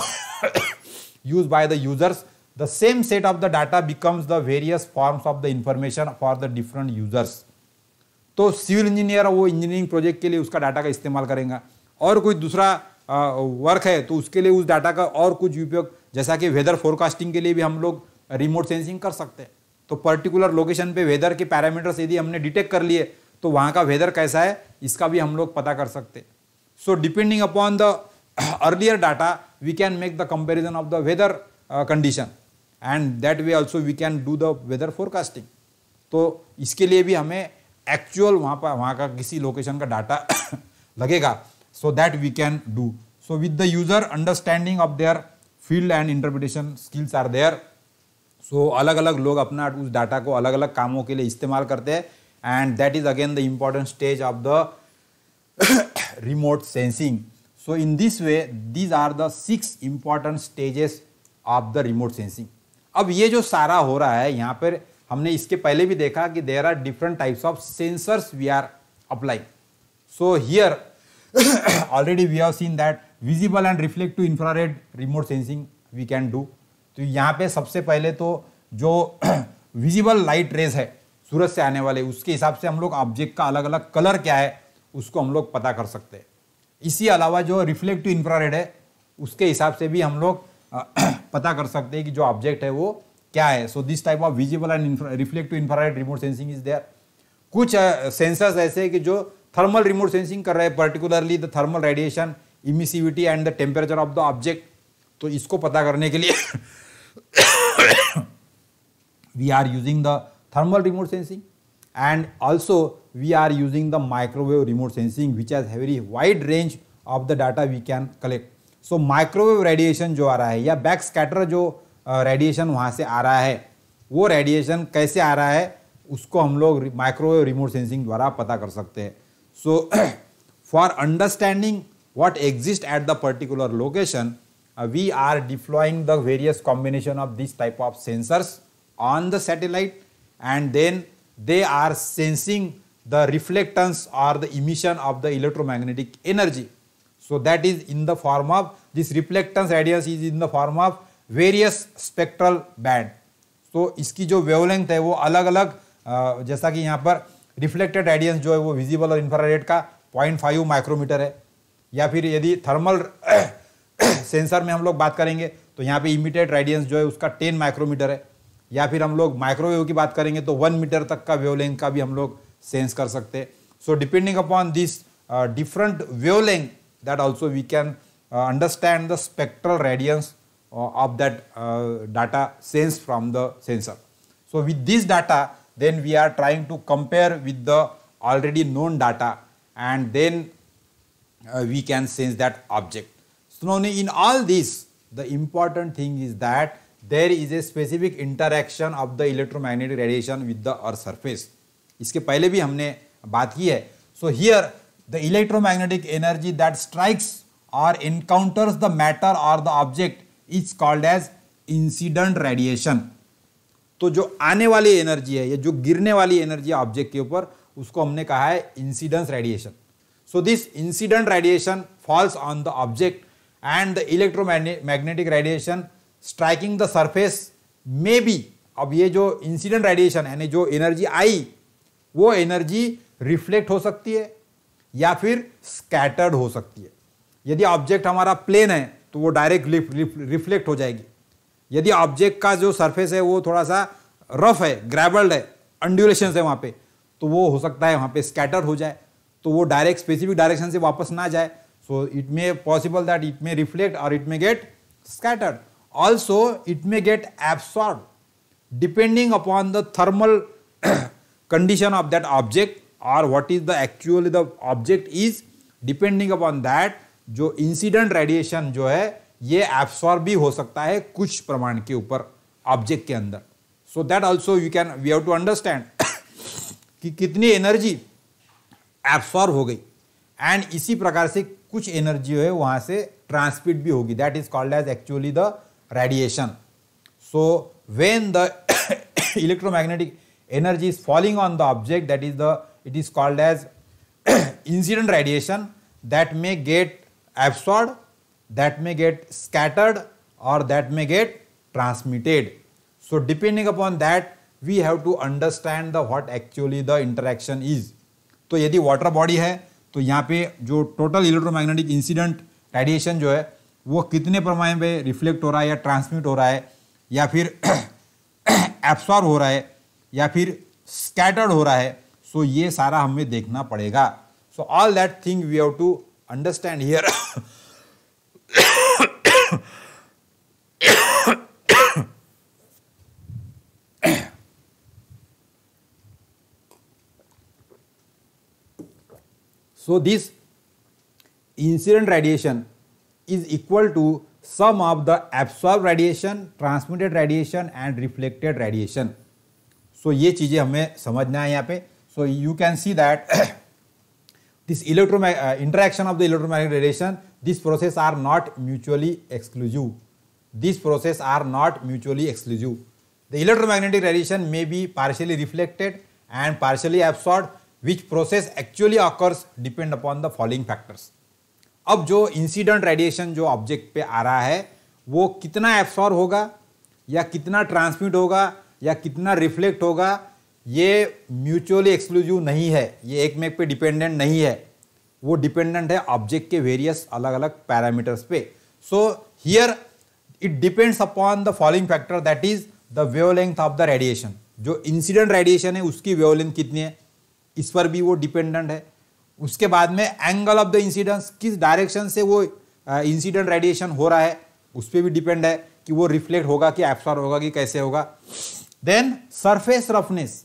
use by the users The same set of the data becomes the various forms of the information for the different users. तो civil engineer वो engineering project के लिए उसका data का इस्तेमाल करेगा और कोई दूसरा वर्क है तो उसके लिए उस डाटा का और कुछ उपयोग जैसा कि वेदर फोरकास्टिंग के लिए भी हम लोग रिमोट सेंसिंग कर सकते हैं तो पर्टिकुलर लोकेशन पे वेदर के पैरामीटर्स यदि हमने डिटेक्ट कर लिए तो वहाँ का वेदर कैसा है इसका भी हम लोग पता कर सकते so depending upon the earlier data we can make the comparison of the weather condition and that way also we can do the weather forecasting तो इसके लिए भी हमें एक्चुअल वहाँ पर वहाँ का किसी लोकेशन का डाटा [COUGHS] लगेगा so that we can do so with the user understanding of their field and interpretation skills are there so अलग अलग लोग अपना उस डाटा को अलग अलग कामों के लिए इस्तेमाल करते हैं and that is again the important stage of the remote sensing so in this way these are the six important stages of the remote sensing अब ये जो सारा हो रहा है यहाँ पर हमने इसके पहले भी देखा कि there are different types of sensors we are applying so here already we have seen that visible and reflective infrared remote sensing we can do तो यहाँ पे सबसे पहले तो जो विजिबल लाइट रेज है सूरज से आने वाले उसके हिसाब से हम लोग ऑब्जेक्ट का अलग अलग कलर क्या है उसको हम लोग पता कर सकते हैं इसी अलावा जो रिफ्लेक्टिव इंफ्रारेड है उसके हिसाब से भी हम लोग पता कर सकते हैं कि जो ऑब्जेक्ट है वो क्या है so this type of visible and reflective infrared remote sensing is there कुछ सेंसर्स ऐसे हैं कि जो थर्मल रिमोट सेंसिंग कर रहे हैं particularly the thermal radiation emissivity and the temperature of the object तो इसको पता करने के लिए we are using the thermal remote sensing and also we are using the microwave remote sensing which has very wide range of the data we can collect so microwave radiation जो आ रहा है या बैक स्कैटर जो radiation वहाँ से आ रहा है वो रेडिएशन कैसे आ रहा है उसको हम लोग माइक्रोवेव रिमोट सेंसिंग द्वारा पता कर सकते हैं so for understanding what exist at the particular location we are deploying the various combination of this type of sensors on the satellite and then they are sensing the reflectance or the emission of the electromagnetic energy So that is in the form of this reflectance radius is in the form of various spectral band. तो इसकी जो wavelength है वो अलग अलग जैसा कि यहाँ पर रिफ्लेक्टेड रेडियंस जो है वो विजिबल और इंफ्रारेड का पॉइंट फाइव माइक्रोमीटर है या फिर यदि थर्मल सेंसर [COUGHS] में हम लोग बात करेंगे तो यहाँ पे इमिटेड रेडियंस जो है उसका टेन माइक्रोमीटर है या फिर हम लोग माइक्रोवेव की बात करेंगे तो वन मीटर तक का वेवलेंथ का भी हम लोग सेंस कर सकते हैं so depending upon this different wavelength that also we can uh, understand the spectral radiance uh, of that uh, data sensed from the sensor. So with this data, then we are trying to compare with the already known data and then uh, we can sense that object. So in all this, the important thing is that there is a specific interaction of the electromagnetic radiation with the earth surface. इसके पहले भी हमने बात की है. So here the electromagnetic energy that strikes or encounters the matter or the object is called as incident radiation तो जो आने वाली एनर्जी है या जो गिरने वाली एनर्जी है ऑब्जेक्ट के ऊपर उसको हमने कहा है incidence radiation so this incident radiation falls on the object and the electromagnetic radiation striking the surface may be अब ये जो इंसिडेंट रेडिएशन यानी जो एनर्जी आई वो एनर्जी रिफ्लेक्ट हो सकती है या फिर स्कैटर्ड हो सकती है यदि ऑब्जेक्ट हमारा प्लेन है तो वो डायरेक्ट रिफ्लेक्ट हो जाएगी यदि ऑब्जेक्ट का जो सरफेस है वो थोड़ा सा रफ है ग्रेवल्ड है अंड्यूलेशन है वहाँ पे तो वो हो सकता है वहाँ पे स्कैटर हो जाए तो वो डायरेक्ट स्पेसिफिक डायरेक्शन से वापस ना जाए so it may possible that it may reflect और it may get scattered also it may get absorb depending upon the thermal condition of that object और what is the actually the object is depending upon that जो incident radiation जो है ये absorb भी हो सकता है कुछ प्रमाण के ऊपर ऑब्जेक्ट के अंदर so that also you can we have to understand कि कितनी एनर्जी एब्सॉर्ब हो गई एंड इसी प्रकार से कुछ एनर्जी है वहाँ से ट्रांसमिट भी होगी that is called as actually the radiation so when the electromagnetic energy is falling on the object that is the it is called as incident radiation that may get absorbed, that may get scattered or that may get transmitted. So depending upon that we have to understand the what actually the interaction is. तो यदि water body है तो यहाँ पे जो total electromagnetic incident radiation जो है वो कितने पैमाने पे रिफ्लेक्ट हो रहा है या ट्रांसमिट हो रहा है या फिर एब्सॉर्ब हो रहा है या फिर स्कैटर्ड हो रहा है सो ये सारा हमें देखना पड़ेगा so all that thing we have to understand here so this incident radiation is equal to sum of the absorb radiation transmitted radiation and reflected radiation so ये चीजें हमें समझना है यहां पर So you can see that this electro uh, interaction of the electromagnetic radiation, this process are not mutually exclusive. this process are not mutually exclusive. The electromagnetic radiation may be partially reflected and partially absorbed, which process actually occurs depend upon the following factors. अब जो incident radiation जो object पे आ रहा है वो कितना absorb होगा या कितना ट्रांसमिट होगा या कितना रिफ्लेक्ट होगा ये म्यूचुअली एक्सक्लूसिव नहीं है ये एक में पे डिपेंडेंट नहीं है वो डिपेंडेंट है ऑब्जेक्ट के वेरियस अलग अलग पैरामीटर्स पे so here it depends upon the following factor that is the wavelength of the radiation जो इंसिडेंट रेडिएशन है उसकी वेवलेंथ कितनी है इस पर भी वो डिपेंडेंट है उसके बाद में एंगल ऑफ द इंसिडेंस किस डायरेक्शन से वो इंसिडेंट रेडिएशन हो रहा है उस पर भी डिपेंड है कि वो रिफ्लेक्ट होगा कि एब्सॉर्ब होगा कि कैसे होगा देन सरफेस रफनेस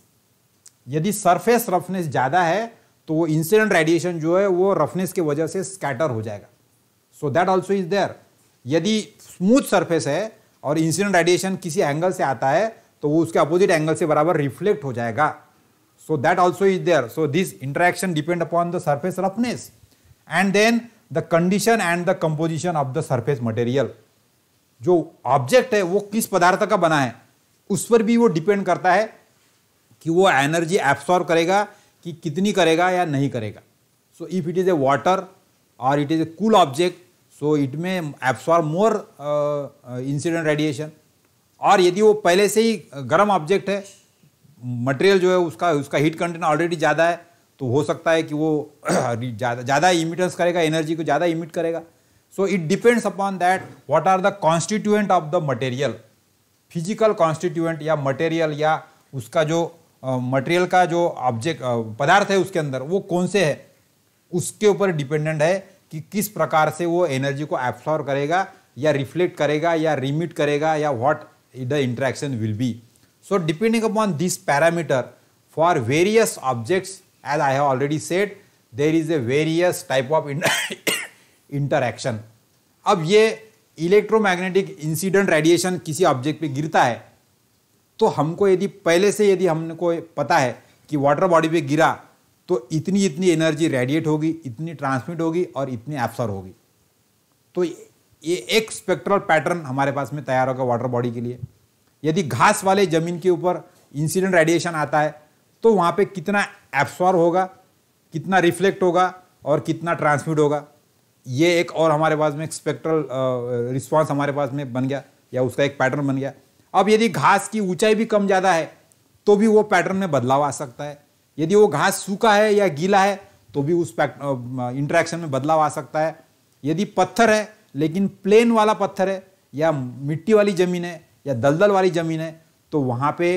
यदि सरफेस रफनेस ज़्यादा है तो वो इंसिडेंट रेडिएशन जो है वो रफनेस की वजह से स्कैटर हो जाएगा so that also is there यदि स्मूथ सरफेस है और इंसिडेंट रेडिएशन किसी एंगल से आता है तो वो उसके अपोजिट एंगल से बराबर रिफ्लेक्ट हो जाएगा so that also is there so this interaction depend upon the surface roughness and then the condition and the composition of the surface material जो ऑब्जेक्ट है वो किस पदार्थ का बना है उस पर भी वो डिपेंड करता है कि वो एनर्जी एब्सॉर्व करेगा कि कितनी करेगा या नहीं करेगा so if it is a water और it is a cool object so it may absorb more incident radiation और यदि वो पहले से ही गर्म ऑब्जेक्ट है मटेरियल जो है उसका उसका हीट कंटेंट ऑलरेडी ज़्यादा है तो हो सकता है कि वो ज़्यादा ज़्यादा इमिटेंस करेगा एनर्जी को ज़्यादा इमिट करेगा so it depends upon that what are the constituent of the material physical constituent या मटेरियल या उसका जो मटेरियल का जो ऑब्जेक्ट पदार्थ है उसके अंदर वो कौन से है उसके ऊपर डिपेंडेंट है कि किस प्रकार से वो एनर्जी को एब्सॉर्व करेगा या रिफ्लेक्ट करेगा या रिमिट करेगा या what the interaction will be so depending upon this parameter for various objects as I have already said there is a various type of interaction अब ये इलेक्ट्रोमैग्नेटिक इंसिडेंट रेडिएशन किसी object पे गिरता है तो हमको यदि पहले से यदि हमको पता है कि वाटर बॉडी पे गिरा तो इतनी इतनी एनर्जी रेडिएट होगी इतनी ट्रांसमिट होगी और इतनी एब्सॉर्ब होगी तो ये एक स्पेक्ट्रल पैटर्न हमारे पास में तैयार होगा वाटर बॉडी के लिए यदि घास वाले ज़मीन के ऊपर इंसिडेंट रेडिएशन आता है तो वहाँ पे कितना एप्सॉर होगा कितना रिफ्लेक्ट होगा और कितना ट्रांसमिट होगा ये एक और हमारे पास में एक स्पेक्ट्रल रिस्पॉन्स हमारे पास में बन गया या उसका एक पैटर्न बन गया अब यदि घास की ऊंचाई भी कम ज़्यादा है तो भी वो पैटर्न में बदलाव आ सकता है यदि वो घास सूखा है या गीला है तो भी उस इंट्रैक्शन में बदलाव आ सकता है यदि पत्थर है लेकिन प्लेन वाला पत्थर है या मिट्टी वाली ज़मीन है या दलदल वाली ज़मीन है तो वहाँ पे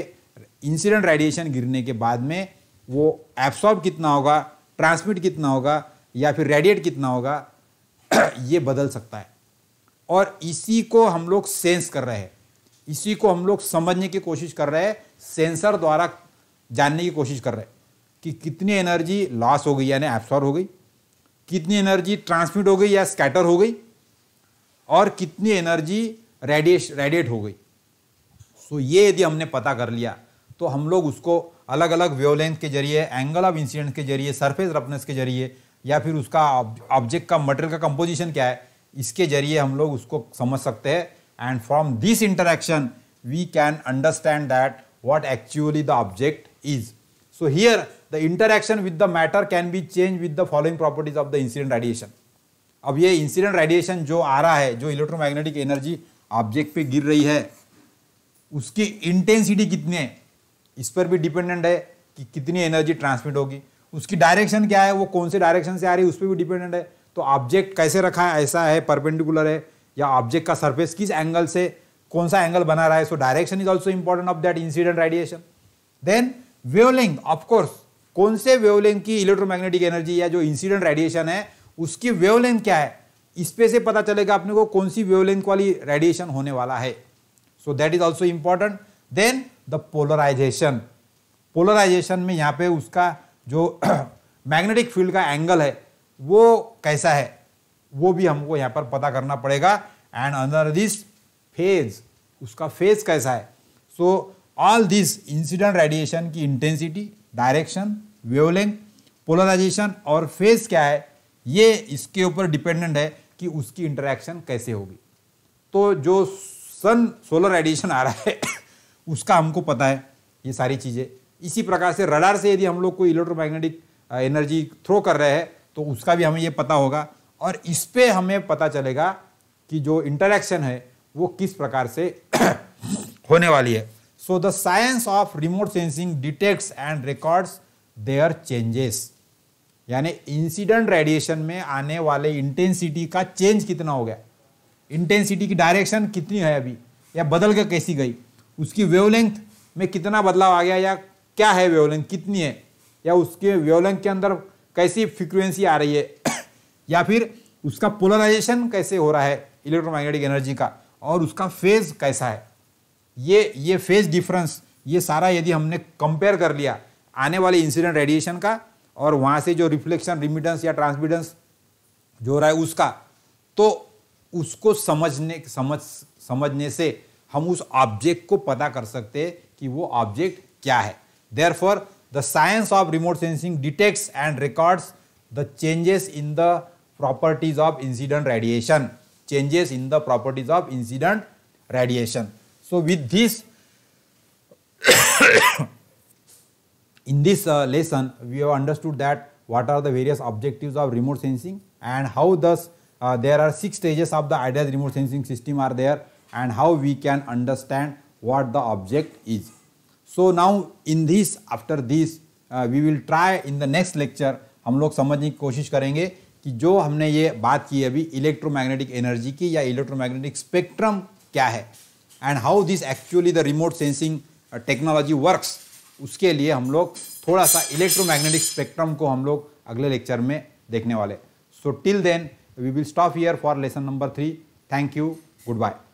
इंसिडेंट रेडिएशन गिरने के बाद में वो एब्सॉर्ब कितना होगा ट्रांसमिट कितना होगा या फिर रेडिएट कितना होगा [CLEARS THROAT] ये बदल सकता है और इसी को हम लोग सेंस कर रहे हैं इसी को हम लोग समझने की कोशिश कर रहे हैं सेंसर द्वारा जानने की कोशिश कर रहे हैं कि कितनी एनर्जी लॉस हो गई यानी एब्सॉर्ब हो गई कितनी एनर्जी ट्रांसमिट हो गई या स्कैटर हो गई और कितनी एनर्जी रेडिएश रेडिएट हो गई सो ये यदि हमने पता कर लिया तो हम लोग उसको अलग अलग वेवलेंथ के जरिए एंगल ऑफ इंसिडेंट के जरिए सरफेस रफनेस के जरिए या फिर उसका ऑब्जेक्ट का मटेरियल का कंपोजिशन क्या है इसके जरिए हम लोग उसको समझ सकते हैं and from this interaction we can understand that what actually the object is. So here the interaction with the matter can be changed with the following properties of the incident radiation. अब ये incident radiation जो आ रहा है जो electromagnetic energy object पे गिर रही है उसकी इंटेंसिटी कितनी है इस पर भी डिपेंडेंट है कि कितनी एनर्जी ट्रांसमिट होगी उसकी डायरेक्शन क्या है वो कौन से डायरेक्शन से आ रही है उस पर भी डिपेंडेंट है तो ऑब्जेक्ट कैसे रखा है ऐसा है परपेंडिकुलर है या ऑब्जेक्ट का सरफेस किस एंगल से कौन सा एंगल बना रहा है so direction is also important of that incident radiation then wavelength of course कौन से वेवलिंग की इलेक्ट्रोमैग्नेटिक एनर्जी या जो इंसिडेंट रेडिएशन है उसकी वेवलिंग क्या है इस पे से पता चलेगा अपने को कौन सी वेवलेंथ वाली रेडिएशन होने वाला है so that is also important then the polarization polarization में यहाँ पे उसका जो मैग्नेटिक [CLEARS THROAT] फील्ड का एंगल है वो कैसा है वो भी हमको यहाँ पर पता करना पड़ेगा एंड अंदर दिस फेज उसका फेज कैसा है so all this incident radiation की इंटेंसिटी डायरेक्शन वेवलेंथ पोलराइजेशन और फेज क्या है ये इसके ऊपर डिपेंडेंट है कि उसकी इंटरेक्शन कैसे होगी तो जो सन सोलर रेडिएशन आ रहा है [COUGHS] उसका हमको पता है ये सारी चीज़ें इसी प्रकार से रडार से यदि हम लोग कोई इलेक्ट्रोमैग्नेटिक एनर्जी थ्रो कर रहे हैं तो उसका भी हमें ये पता होगा और इस पर हमें पता चलेगा कि जो इंटरेक्शन है वो किस प्रकार से [CLEARS THROAT] होने वाली है so the science of remote sensing detects and records there changes यानी इंसिडेंट रेडिएशन में आने वाले इंटेंसिटी का चेंज कितना हो गया इंटेंसिटी की डायरेक्शन कितनी है अभी या बदल के कैसी गई उसकी वेवलेंथ में कितना बदलाव आ गया या क्या है वेवलेंथ कितनी है या उसके वेवलेंथ के अंदर कैसी फ्रिक्वेंसी आ रही है या फिर उसका पोलराइजेशन कैसे हो रहा है इलेक्ट्रोमैग्नेटिक एनर्जी का और उसका फेज कैसा है ये ये फेज डिफरेंस ये सारा यदि हमने कंपेयर कर लिया आने वाले इंसिडेंट रेडिएशन का और वहाँ से जो रिफ्लेक्शन रिमिटेंस या ट्रांसमिटेंस जो हो रहा है उसका तो उसको समझने समझ समझने से हम उस ऑब्जेक्ट को पता कर सकते कि वो ऑब्जेक्ट क्या है therefore the science of remote sensing detects and records the changes in the properties of incident radiation, changes in the properties of incident radiation. So, with this, [COUGHS] in this uh, lesson, we have understood that what are the various objectives of remote sensing and how thus uh, there are six stages of the ideas remote sensing system are there and how we can understand what the object is. So now in this after this uh, we will try in the next lecture हम लोग समझने की कोशिश करेंगे कि जो हमने ये बात की अभी इलेक्ट्रोमैग्नेटिक एनर्जी की या इलेक्ट्रोमैग्नेटिक स्पेक्ट्रम क्या है and how this actually the remote sensing technology works उसके लिए हम लोग थोड़ा सा इलेक्ट्रोमैग्नेटिक स्पेक्ट्रम को हम लोग अगले लेक्चर में देखने वाले so till then we will stop here for lesson number three thank you good bye